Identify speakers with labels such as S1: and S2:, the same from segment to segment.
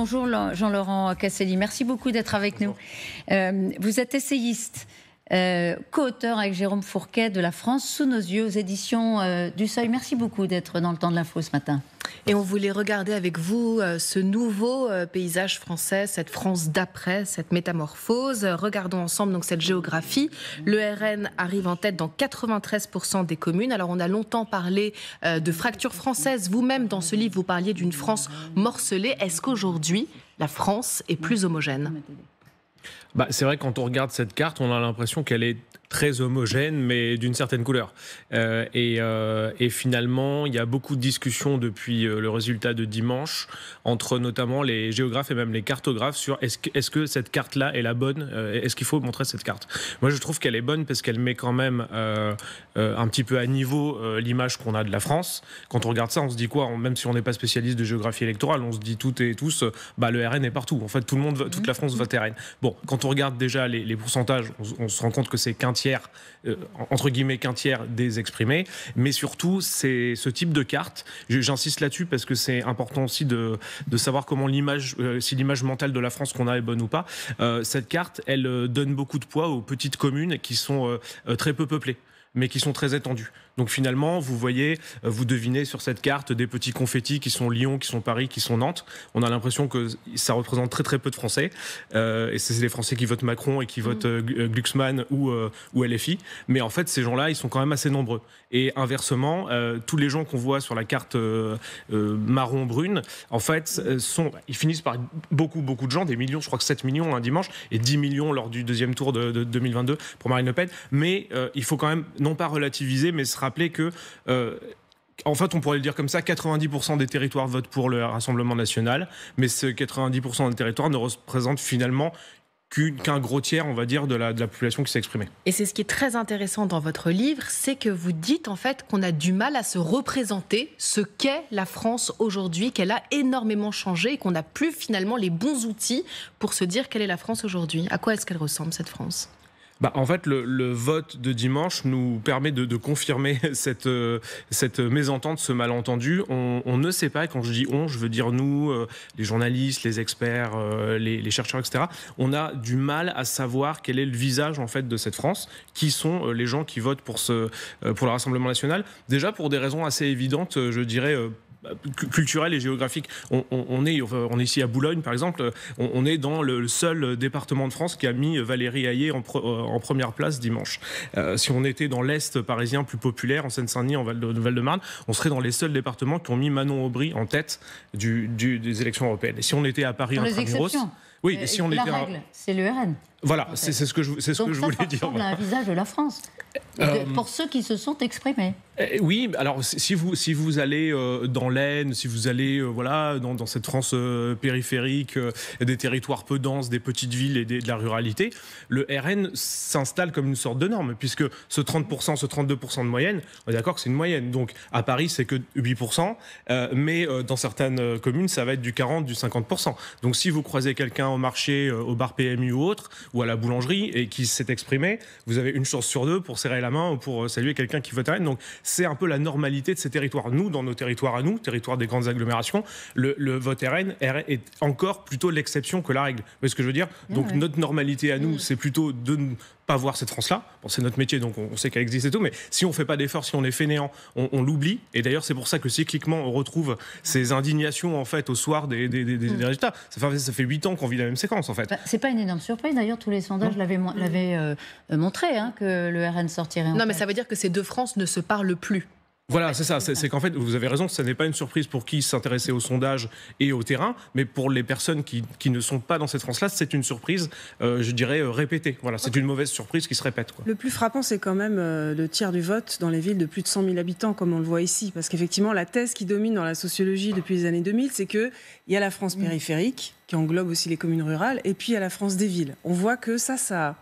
S1: Bonjour Jean-Laurent Casselli, merci beaucoup d'être avec nous. Euh, vous êtes essayiste, Coauteur co-auteur avec Jérôme Fourquet de La France sous nos yeux aux éditions euh, du Seuil. Merci beaucoup d'être dans le temps de l'info ce matin.
S2: Et on voulait regarder avec vous euh, ce nouveau euh, paysage français, cette France d'après, cette métamorphose. Regardons ensemble donc cette géographie. Le RN arrive en tête dans 93% des communes. Alors on a longtemps parlé de fracture française. Vous-même dans ce livre, vous parliez d'une France morcelée. Est-ce qu'aujourd'hui la France est plus homogène
S3: bah, c'est vrai, quand on regarde cette carte, on a l'impression qu'elle est très homogène, mais d'une certaine couleur. Euh, euh, et, finalement, il y a beaucoup de discussions depuis euh, le résultat de dimanche entre notamment les géographes et même les cartographes sur est-ce que, cette carte-là est la bonne Est-ce qu'il faut montrer cette carte Moi, je trouve qu'elle est bonne parce qu'elle met quand même un petit peu à niveau l'image qu'on a de la France. Quand on regarde ça, on se dit quoi Même si on n'est pas spécialiste de géographie électorale, on se dit toutes et tous, bah, le RN est partout. En fait, tout le monde, toute la France vote mhm. RN. Bon, quand on regarde déjà les, pourcentages, on, on, se rend compte que c'est qu'un euh, entre guillemets, qu'un tiers des exprimés. Mais surtout, c'est ce type de carte. J'insiste là-dessus parce que c'est important aussi de, de savoir comment l'image, euh, si l'image mentale de la France qu'on a est bonne ou pas. Euh, cette carte, elle donne beaucoup de poids aux petites communes qui sont très peu peuplées mais qui sont très étendues. Donc finalement, vous voyez, euh, vous devinez sur cette carte des petits confettis qui sont Lyon, qui sont Paris, qui sont Nantes. On a l'impression que ça représente très très peu de Français. Euh, et c'est les Français qui votent Macron et qui mm. votent euh, Glucksmann ou, ou LFI. Mais en fait, ces gens-là, ils sont quand même assez nombreux. Et inversement, tous les gens qu'on voit sur la carte marron-brune, en fait, sont, ils finissent par beaucoup, beaucoup de gens, des millions, je crois que 7 millions un dimanche, et 10 millions lors du deuxième tour de, de 2022 pour Marine Le Pen. Mais il faut quand même, non pas relativiser, mais se rappeler rappeler que euh, en fait, on pourrait le dire comme ça, 90% des territoires votent pour le Rassemblement national, mais ce 90% des territoires ne représentent finalement qu'un gros tiers, on va dire, de la, de la population qui s'est exprimée.
S2: Et c'est ce qui est très intéressant dans votre livre, c'est que vous dites en fait qu'on a du mal à se représenter ce qu'est la France aujourd'hui, qu'elle a énormément changé et qu'on n'a plus finalement les bons outils pour se dire quelle est la France aujourd'hui. À quoi est-ce qu'elle ressemble cette France
S3: bah, En fait, le, vote de dimanche nous permet de, de confirmer cette, euh, cette mésentente, ce malentendu. On, ne sait pas, et quand je dis on, je veux dire nous, euh, les journalistes, les experts, euh, les, les, chercheurs, etc. On a du mal à savoir quel est le visage en fait de cette France, qui sont les gens qui votent pour, ce, pour le Rassemblement national. Déjà pour des raisons assez évidentes, je dirais culturel et géographique. On, est, on est ici à Boulogne, par exemple, on, est dans le seul département de France qui a mis Valérie Hayé euh, en, première place dimanche. Euh, si on était dans l'Est parisien plus populaire, en Seine-Saint-Denis, en Val-de-Marne, on serait dans les seuls départements qui ont mis Manon Aubry en tête du, du, des élections européennes. Et si on était à Paris, en oui, euh, si on la règle, c'est le voilà, c'est ce que je, ce que je voulais dire. ressemble à un
S1: visage de la France, euh, pour ceux qui se sont exprimés.
S3: Euh, oui, alors si vous, si vous allez euh, dans l'Aisne, si vous allez voilà, dans, cette France périphérique, des territoires peu denses, des petites villes et de la ruralité, le RN s'installe comme une sorte de norme, puisque ce 30%, ce 32% de moyenne, on est d'accord que c'est une moyenne. Donc à Paris, c'est que 8%, mais dans certaines communes, ça va être du 40, du 50%. Donc si vous croisez quelqu'un au marché, au bar PMU ou autre, ou à la boulangerie et qui s'est exprimé, vous avez une chance sur deux pour serrer la main ou pour euh, saluer quelqu'un qui vote à Donc c'est un peu la normalité de ces territoires. Nous, dans nos territoires à nous, territoires des grandes agglomérations, le, vote RN est encore plutôt l'exception que la règle. mais ce que je veux dire ah Donc notre normalité à nous, mm. c'est plutôt de pas voir cette France-là. c'est notre métier, donc on, sait qu'elle existe et tout, mais si on ne fait pas d'efforts, si on est fainéant, on, l'oublie. Et d'ailleurs, c'est pour ça que cycliquement, on retrouve ces indignations en fait au soir des, mm. résultats. Ça fait, ça 8 ans qu'on vit la même séquence en fait. Bah,
S1: c'est pas une énorme surprise. D'ailleurs, tous les sondages l'avaient euh, euh, montré hein, que le RN sortirait. non, mais ça veut dire que ces deux France ne se parlent plus.
S3: Voilà, c'est ça. C'est qu'en fait, vous avez raison, ce n'est pas une surprise pour qui s'intéressait au sondage et au terrain, mais pour les personnes qui, ne sont pas dans cette France-là, c'est une surprise, euh, je dirais, euh, répétée. Voilà, c'est une mauvaise surprise qui se répète.
S4: Le plus frappant, c'est quand même euh, le tiers du vote dans les villes de plus de 100 000 habitants, comme on le voit ici. Parce qu'effectivement, la thèse qui domine dans la sociologie depuis les années 2000, c'est qu'il y a la France mmh. périphérique, qui englobe aussi les communes rurales, et puis il y a la France des villes. On voit que ça, ça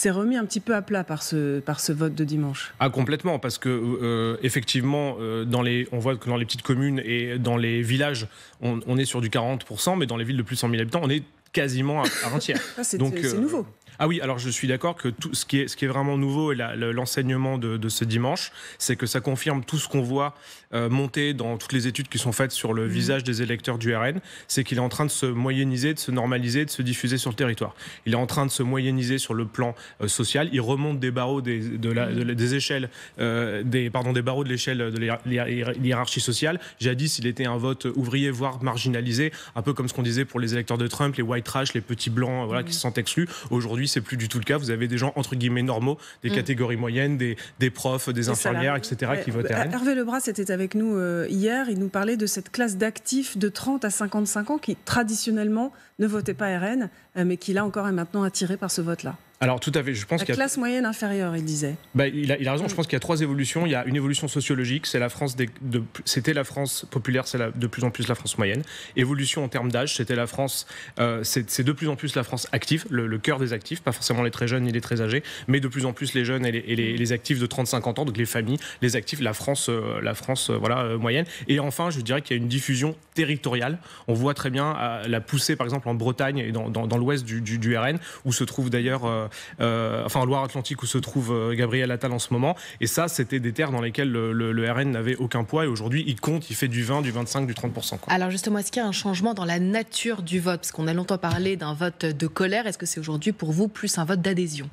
S4: c'est remis un petit peu à plat par ce, par ce vote de dimanche.
S3: Ah, complètement, parce que euh, euh, effectivement, euh, dans les, on voit que dans les petites communes et dans les villages, on, est sur du 40%, mais dans les villes de plus de 100 000 habitants, on est quasiment à 20. tiers. Ah, c'est nouveau. Ah oui, alors je suis d'accord que ce qui est, vraiment nouveau et l'enseignement de, ce dimanche, c'est que ça confirme tout ce qu'on voit euh, monter dans toutes les études qui sont faites sur le mmh. visage des électeurs du RN, c'est qu'il est en train de se moyenniser, de se normaliser, de se diffuser sur le territoire. Il est en train de se moyenniser sur le plan euh, social. Il remonte des barreaux des, de échelles, euh, des, barreaux de l'échelle de l'hierarchie sociale. Jadis, il était un vote ouvrier, voire marginalisé, un peu comme ce qu'on disait pour les électeurs de Trump, les white trash, les petits blancs, mmh. qui se sentent exclus. Aujourd'hui, c'est plus du tout le cas. Vous avez des gens entre guillemets normaux, des mm. catégories moyennes, des, des profs, des, infirmières, etc. qui votent RN.
S4: Hervé Lebras était avec nous euh, hier. Il nous parlait de cette classe d'actifs de 30 à 55 ans qui traditionnellement ne votait pas RN, euh, mais qui là encore est maintenant attiré par ce vote-là.
S3: Alors tout à fait, je pense qu'il y a... classe
S4: moyenne inférieure, il disait.
S3: Bah, il, a, raison, je mm. pense qu'il y a trois évolutions. Il y a une évolution sociologique, c'est la France des... de... c'était la France populaire, c'est de plus en plus la France moyenne. Évolution en termes d'âge, c'était la France, euh, c'est de plus en plus la France active, le, cœur des actifs, pas forcément les très jeunes ni les très âgés, mais de plus en plus les jeunes et les, actifs de 30-50 ans, donc les familles, les actifs, la France, euh, la France euh, voilà, moyenne. Et enfin, je dirais qu'il y a une diffusion territoriale. On voit très bien la poussée, par exemple, en Bretagne et dans, l'ouest du, du, du, RN, où se trouve d'ailleurs... Euh, euh, enfin Loire-Atlantique où se trouve euh, Gabriel Attal en ce moment. Et ça, c'était des terres dans lesquelles le, RN n'avait aucun poids. Et aujourd'hui, il compte, il fait du 20, du 25, du 30%.
S2: Alors justement, est-ce qu'il y a un changement dans la nature du vote Parce qu'on a longtemps parlé d'un vote de colère. Est-ce que c'est aujourd'hui pour vous plus un vote d'adhésion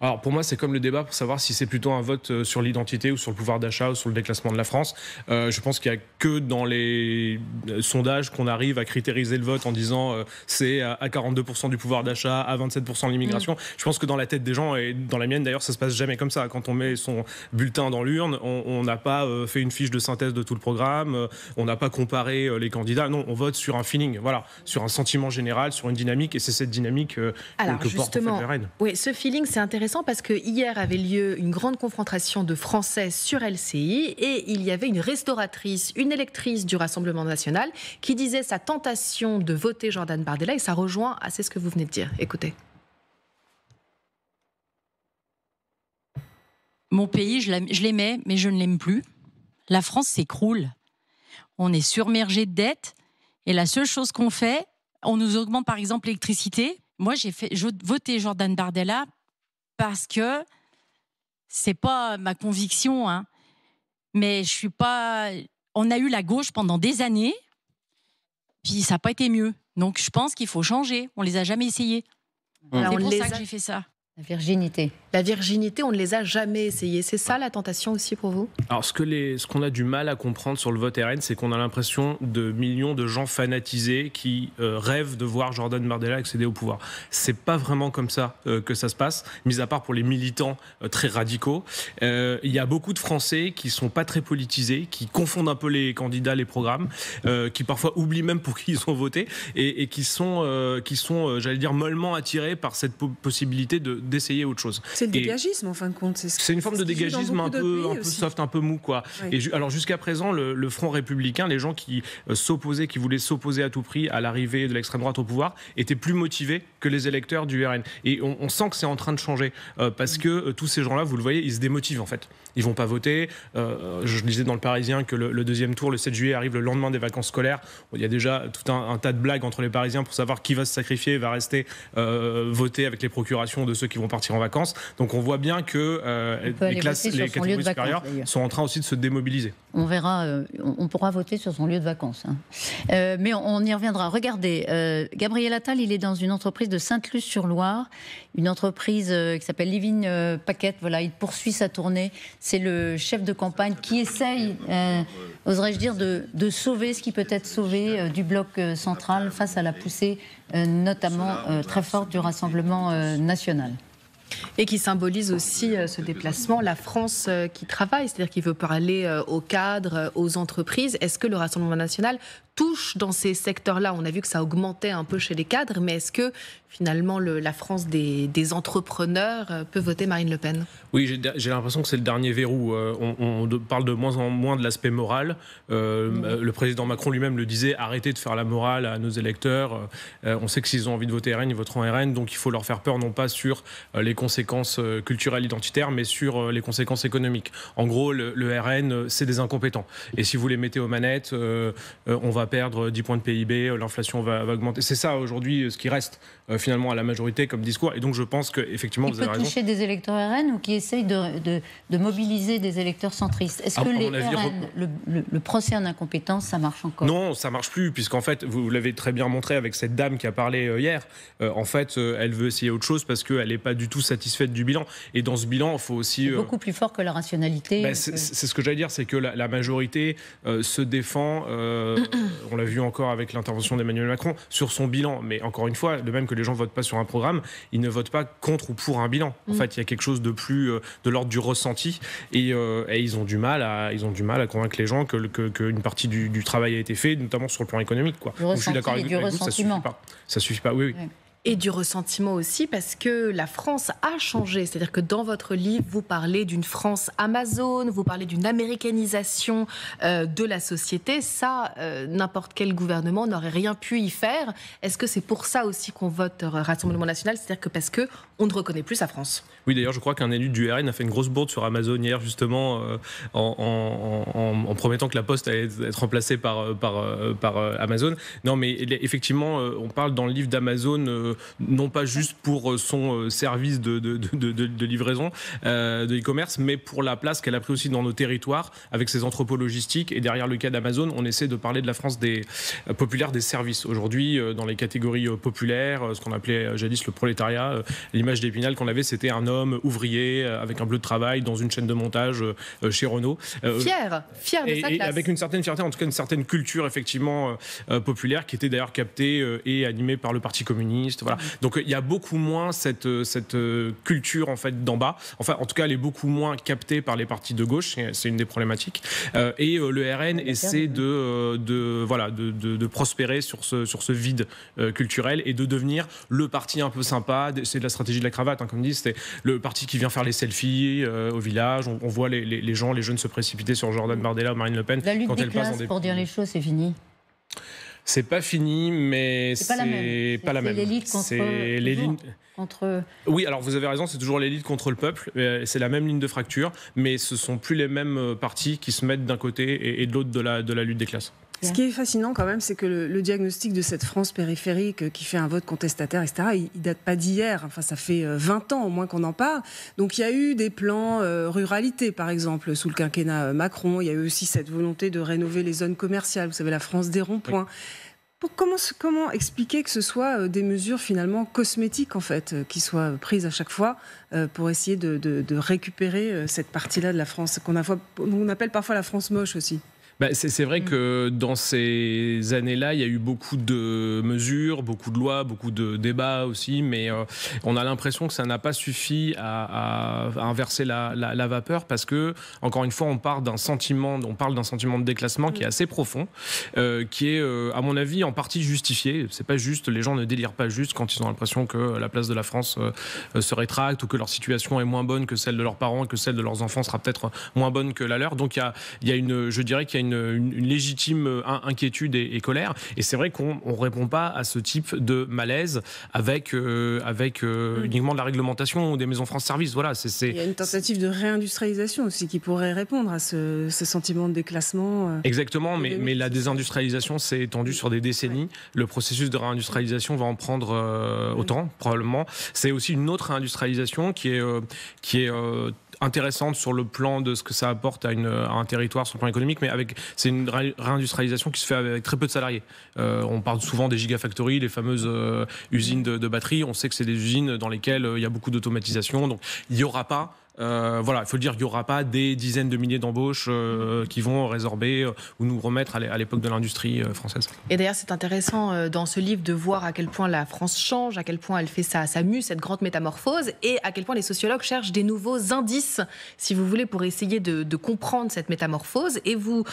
S3: alors pour moi, c'est comme le débat pour savoir si c'est plutôt un vote euh, sur l'identité ou sur le pouvoir d'achat ou sur le déclassement de la France. Euh, je pense qu'il n'y a que dans les euh, sondages qu'on arrive à critériser le vote en disant c'est à 42% du pouvoir d'achat, à 27% de l'immigration. Mm. Je pense que dans la tête des gens, et dans la mienne d'ailleurs, ça se passe jamais comme ça. Quand on met son bulletin dans l'urne, on n'a pas fait une fiche de synthèse de tout le programme, on n'a pas comparé les candidats. Non, on vote sur un feeling, voilà, sur un sentiment général, sur une dynamique, et c'est cette dynamique Alors, que, porte en
S2: Oui, ce feeling, c'est intéressant intéressant parce que hier avait lieu une grande confrontation de Français sur LCI et il y avait une restauratrice, une électrice du Rassemblement national qui disait sa tentation de voter Jordan Bardella et ça rejoint à ce que vous venez de dire. Écoutez. Mon pays, je l'aimais, mais je ne l'aime plus. La France
S1: s'écroule. On est surmergé de dettes. Et la seule chose qu'on fait, on nous augmente par exemple l'électricité. Moi, j'ai voté Jordan Bardella parce que c'est pas ma conviction, hein. mais je suis pas. On a eu la gauche pendant des années, puis ça n'a pas été mieux. Donc je pense qu'il faut changer. On les a jamais essayés. C'est pour ça que j'ai fait ça. La
S2: virginité. La virginité, on ne les a jamais essayés. C'est ça la tentation aussi pour vous
S3: Alors, ce que les, ce qu'on a du mal à comprendre sur le vote RN, c'est qu'on a l'impression de millions de gens fanatisés qui euh, rêvent de voir Jordan Bardella accéder au pouvoir. C'est pas vraiment comme ça euh, que ça se passe, mis à part pour les militants euh, très radicaux. Il y a beaucoup de Français qui sont pas très politisés, qui confondent un peu les candidats, les programmes, qui parfois oublient même pour qui ils ont voté et, et qui sont, qui sont, j'allais dire, mollement attirés par cette possibilité de d'essayer autre chose. C'est le dégagisme,
S4: en fin de compte. C'est
S3: une forme de dégagisme un peu, un peu soft, un peu mou. Quoi. Et alors jusqu'à présent, le, Front républicain, les gens qui euh, s'opposaient, qui voulaient s'opposer à tout prix à l'arrivée de l'extrême droite au pouvoir, étaient plus motivés que les électeurs du RN. Et on, sent que c'est en train de changer, euh, parce que euh, tous ces gens-là, vous le voyez, ils se démotivent en fait. Ils vont pas voter. je disais dans le Parisien que le, deuxième tour, le 7 juillet, arrive le lendemain des vacances scolaires. Il y a déjà tout un, tas de blagues entre les Parisiens pour savoir qui va se sacrifier, va rester voter avec les procurations de ceux qui qui vont partir en vacances. Donc on voit bien que euh, les classes, supérieures sont en train aussi de se démobiliser. On
S1: verra, euh, on pourra voter sur son lieu de vacances. Hein. Euh, mais on, y reviendra. Regardez, Gabriel Attal, il est dans une entreprise de Sainte-Luce-sur-Loire, une entreprise qui s'appelle Living Paquette. Voilà, il poursuit sa tournée. C'est le chef de campagne qui essaye, oserais-je dire, de, de, sauver ce qui peut être sauvé du bloc central face à la poussée euh, notamment euh, très forte du Rassemblement euh, national.
S2: Et qui symbolise aussi ce déplacement, la France qui travaille, c'est-à-dire qui veut parler aux cadres, aux entreprises. Est-ce que le Rassemblement national touche dans ces secteurs-là On a vu que ça augmentait un peu chez les cadres, mais est-ce que finalement la France des, entrepreneurs euh, peut voter Marine Le Pen
S3: Oui, j'ai l'impression que c'est le dernier verrou. Euh, on, parle de moins en moins de l'aspect moral. Euh, le président Macron lui-même le disait, arrêtez de faire la morale à nos électeurs. on sait que s'ils ont envie de voter RN, ils voteront RN, donc il faut leur faire peur non pas sur les conséquences culturelles identitaires, mais sur les conséquences économiques. En gros, le RN, c'est des incompétents. Et si vous les mettez aux manettes, on va perdre 10 points de PIB, euh, l'inflation va, va augmenter. C'est ça aujourd'hui euh, ce qui reste euh, finalement à la majorité comme discours. Et donc je pense qu'effectivement, vous peut toucher
S1: des électeurs RN ou qui essayent de, mobiliser des électeurs centristes. Est-ce que les le, procès en incompétence, ça marche encore
S3: Non, ça marche plus, puisqu'en fait, vous, l'avez très bien montré avec cette dame qui a parlé euh, hier. Euh, en fait, elle veut essayer autre chose parce qu'elle n'est pas du tout satisfaite du bilan. Et dans ce bilan, il faut aussi. Beaucoup
S1: plus fort que la rationalité. Ben, c'est ce
S3: que j'allais dire, c'est que la, la majorité se défend, on l'a vu encore avec l'intervention d'Emmanuel Macron, sur son bilan. Mais encore une fois, de même que les gens votent pas sur un programme, ils ne votent pas contre ou pour un bilan. En mm. fait, il y a quelque chose de plus euh, de l'ordre du ressenti euh, et, ils ont du mal à ils ont du mal à convaincre les gens que qu'une partie du, travail a été fait, notamment sur le plan économique. Quoi. je suis d'accord avec, vous, ça suffit pas. Ça suffit pas. oui
S2: et du ressentiment aussi parce que la France a changé. C'est-à-dire que dans votre livre, vous parlez d'une France Amazon, vous parlez d'une américanisation euh, de la société. Ça, euh, n'importe quel gouvernement n'aurait rien pu y faire. Est-ce que c'est pour ça aussi qu'on vote Rassemblement National C'est-à-dire que parce que on ne reconnaît plus sa France.
S3: Oui, d'ailleurs, je crois qu'un élu du RN a fait une grosse bourde sur Amazon hier, justement, euh, en, promettant que la Poste allait être remplacée par, par, par Amazon. Non, mais effectivement, on parle dans le livre d'Amazon non pas juste pour euh, son euh, service de, de, livraison euh, de e-commerce, mais pour la place qu'elle a pris aussi dans nos territoires avec ses entrepôts logistiques. Et derrière le cas d'Amazon, on essaie de parler de la France des populaire des services. Aujourd'hui, dans les catégories populaires, ce qu'on appelait jadis le prolétariat, l'image d'Épinal qu'on avait, c'était un homme ouvrier avec un bleu de travail dans une chaîne de montage chez Renault.
S2: Fier, fier de sa classe. avec
S3: une certaine fierté, en tout cas une certaine culture effectivement populaire qui était d'ailleurs captée et animée par le Parti communiste. Mm. Donc il y a beaucoup moins cette, euh, cette euh, culture en fait d'en bas. Enfin, en tout cas, elle est beaucoup moins captée par les partis de gauche. C'est une des problématiques. Euh, et le RN ah, essaie de, de voilà de, de, prospérer sur ce sur ce vide culturel et de devenir le parti un peu sympa. C'est de la stratégie de la cravate, hein, comme dit. C'est le parti qui vient faire les selfies au village. On, voit les, gens, les jeunes se précipiter sur Jordan mm. Bardella ou Marine Le Pen. La lutte quand des elle passe pour dire
S1: mm. les choses, c'est fini.
S3: C'est pas fini, mais c'est pas la même. C'est l'élite contre, Oui, alors vous avez raison, c'est toujours l'élite contre le peuple. Euh, c'est la même ligne de fracture, mais ce ne sont plus les mêmes euh, partis qui se mettent d'un côté et, de l'autre de la lutte des classes.
S4: Ce qui est fascinant quand même, c'est que le, diagnostic de cette France périphérique euh, qui fait un vote contestataire, etc., il, ne date pas d'hier. Enfin, ça fait 20 euh, ans au moins qu'on en parle. Donc il y a eu des plans euh, ruralité, par exemple, sous le quinquennat Macron. Il y a eu aussi cette volonté de rénover les zones commerciales. Vous savez, la France des ronds-points. Comment, expliquer que ce soit des mesures finalement cosmétiques en fait qui soient prises à chaque fois pour essayer de, de récupérer cette partie-là de la France qu'on appelle parfois la France moche aussi
S3: bah, c'est vrai mm. que dans ces années-là, il y a eu beaucoup de mesures, beaucoup de lois, beaucoup de débats aussi, mais euh, on a l'impression que ça n'a pas suffi à, inverser la, vapeur parce que, encore une fois, on parle d'un sentiment, on parle d'un sentiment de déclassement qui est mm. assez profond, euh, qui est, euh, à mon avis, en partie justifié. C'est pas juste, les gens ne délirent pas juste quand ils ont l'impression que la place de la France se rétracte ou que leur situation est moins bonne que celle de leurs parents, que celle de leurs enfants sera peut-être moins bonne que la leur. Donc il y a, une, je dirais qu'il y a une, légitime euh, inquiétude et, colère. Et c'est vrai qu'on ne répond pas à ce type de malaise avec, euh, avec euh, mmh. uniquement de la réglementation ou des maisons France Service. Voilà, c'est, Il y a
S4: une tentative de réindustrialisation aussi qui pourrait répondre à ce, sentiment de déclassement.
S3: Exactement, mais, la désindustrialisation s'est étendue sur des décennies. Le processus de réindustrialisation va en prendre mmh. autant, probablement. C'est aussi une autre industrialisation qui est, qui est intéressante sur le plan de ce que ça apporte à, un territoire sur le plan économique, mais avec c'est une réindustrialisation qui se fait avec très peu de salariés. Euh, on parle souvent des gigafactories, les fameuses euh, usines de, de batteries. On sait que c'est des usines dans lesquelles euh, il y a beaucoup d'automatisation. Donc il n'y aura pas euh, voilà, il faut dire, qu'il n'y aura pas des dizaines de milliers d'embauches euh, qui vont résorber euh, ou nous remettre à l'époque de l'industrie française.
S2: Et d'ailleurs, c'est intéressant dans ce livre de voir à quel point la France change, à quel point elle fait ça, ça mue, cette grande métamorphose, et à quel point les sociologues cherchent des nouveaux indices, si vous voulez, pour essayer de, comprendre cette métamorphose. Et vous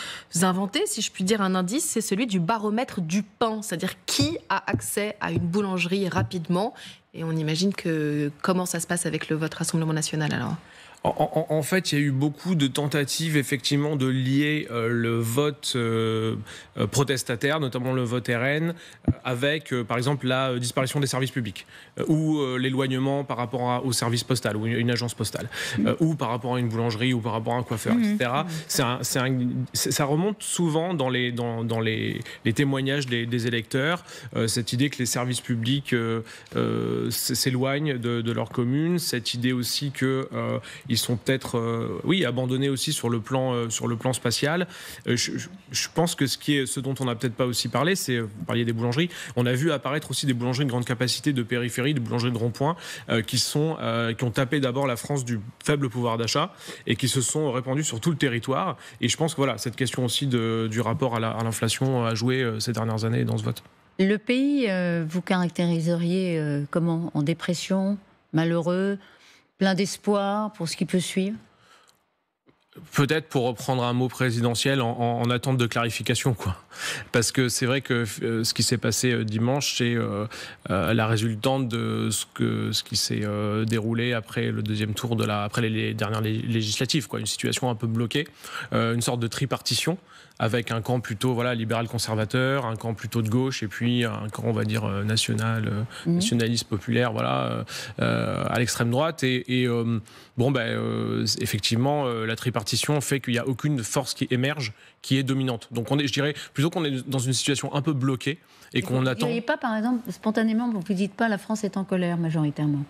S2: inventez, si je puis dire, un indice, c'est celui du baromètre du pain, c'est-à-dire qui a accès à une boulangerie rapidement. Et on imagine que comment ça se passe avec votre vote Rassemblement national
S3: alors en, fait, il y a eu beaucoup de tentatives, effectivement, de lier euh, le vote euh, euh, protestataire, notamment le vote RN, avec, par exemple, la disparition des services publics, ou l'éloignement par rapport au service postal, ou une, agence postale, mm. ou par rapport à une boulangerie, ou par rapport à un coiffeur, mm. etc. Mm. ça remonte souvent dans les, dans les, témoignages des, électeurs, cette idée que les services publics s'éloignent de, de, leur commune, cette idée aussi que ils sont peut-être, euh, oui, abandonnés aussi sur le plan, euh, sur le plan spatial. Euh, je, pense que ce, qui est, ce dont on n'a peut-être pas aussi parlé, c'est, vous parliez des boulangeries, on a vu apparaître aussi des boulangeries de grande capacité de périphérie, des boulangeries de rond-point, qui, sont, qui ont tapé d'abord la France du faible pouvoir d'achat et qui se sont répandues sur tout le territoire. Et je pense que voilà, cette question aussi du rapport à l'inflation a joué ces dernières années dans ce vote.
S1: Le pays, vous caractériseriez comment En dépression Malheureux plein d'espoir pour ce qui peut suivre
S3: Peut-être pour reprendre un mot présidentiel en, attente de clarification, quoi. Parce que c'est vrai que euh, ce qui s'est passé euh, dimanche, c'est euh, la résultante de ce, que, ce qui s'est déroulé après le deuxième tour de la, après les, les dernières législatives, quoi. Une situation un peu bloquée, une sorte de tripartition avec un camp plutôt voilà, libéral-conservateur, un camp plutôt de gauche, et puis un camp, on va dire, euh, national, euh, mhm. nationaliste populaire, voilà, euh, à l'extrême droite. Et, bon, ben effectivement, la tripartition fait qu'il n'y a aucune force qui émerge qui est dominante. Donc, on est, je dirais, plutôt qu'on est dans une situation un peu bloquée et qu'on attend. Vous
S1: pas, par exemple, spontanément, vous ne dites pas la France est en colère majoritairement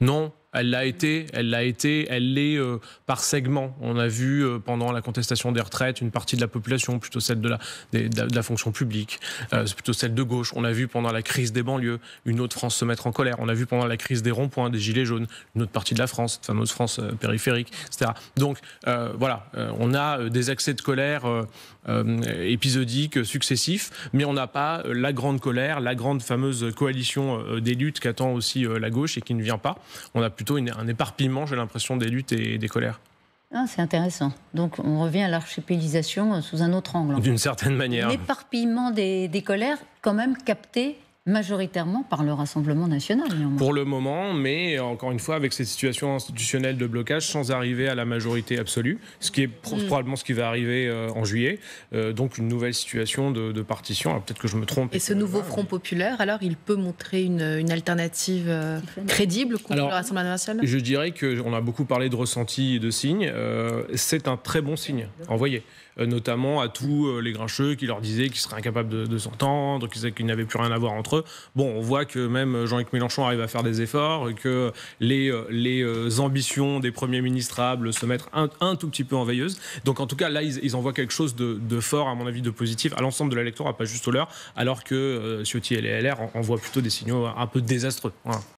S3: Non, elle l'a été, elle l'a été, elle l'est euh, par segment. On a vu euh, pendant la contestation des retraites une partie de la population, plutôt celle de la, de la fonction publique, euh, c'est plutôt celle de gauche. On a vu pendant la crise des banlieues une autre France se mettre en colère. On a vu pendant la crise des ronds-points, des gilets jaunes, une autre partie de la France, cette fameuse France périphérique, etc. Donc voilà, on a des accès de colère épisodiques, successifs, mais on n'a pas la grande colère, la grande fameuse coalition des luttes qu'attend aussi la gauche et qui ne vient pas. On a plus plutôt un éparpillement, j'ai l'impression, des luttes et des colères.
S1: Ah, c'est intéressant. Donc on revient à l'archipélisation euh, sous un autre angle. D'une
S3: certaine manière.
S1: L'éparpillement des colères, quand même capté majoritairement par le Rassemblement national.
S3: Pour le moment, mais encore une fois, avec cette situation institutionnelle de blocage, sans arriver à la majorité absolue, ce qui est mm. probablement ce qui va arriver euh, en juillet, euh, donc une nouvelle situation de, partition. Ah, peut-être que je me trompe. Et ce nouveau Front
S2: populaire, alors, il peut montrer une, alternative euh, crédible contre le Rassemblement national Je
S3: dirais qu'on a beaucoup parlé de ressenti et de signes. C'est un très bon signe envoyé. Euh, notamment à tous euh, les grincheux qui leur disaient qu'ils seraient incapables de, s'entendre, qu'ils n'avaient plus rien à voir entre eux. Bon, on voit que même euh, Jean-Luc Mélenchon arrive à faire des efforts, que les, ambitions des premiers ministrables se mettent un, tout petit peu en veilleuse. Donc en tout cas, là, ils, envoient quelque chose de, fort, à mon avis, de positif à l'ensemble de la l'électorat, pas juste au leur, alors que Ciotti et les LR envoient plutôt des signaux un peu désastreux.